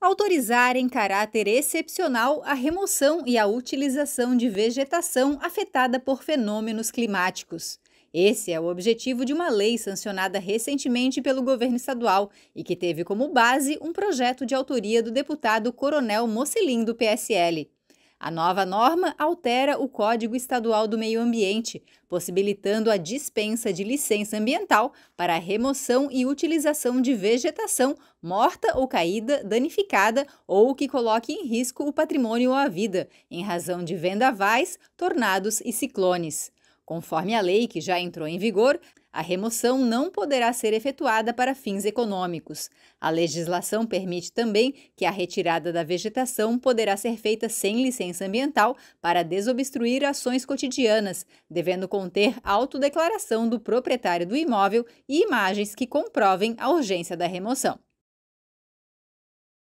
autorizar em caráter excepcional a remoção e a utilização de vegetação afetada por fenômenos climáticos. Esse é o objetivo de uma lei sancionada recentemente pelo governo estadual e que teve como base um projeto de autoria do deputado Coronel Mocelim, do PSL. A nova norma altera o Código Estadual do Meio Ambiente, possibilitando a dispensa de licença ambiental para a remoção e utilização de vegetação morta ou caída, danificada ou que coloque em risco o patrimônio ou a vida, em razão de vendavais, tornados e ciclones. Conforme a lei que já entrou em vigor, a remoção não poderá ser efetuada para fins econômicos. A legislação permite também que a retirada da vegetação poderá ser feita sem licença ambiental para desobstruir ações cotidianas, devendo conter autodeclaração do proprietário do imóvel e imagens que comprovem a urgência da remoção.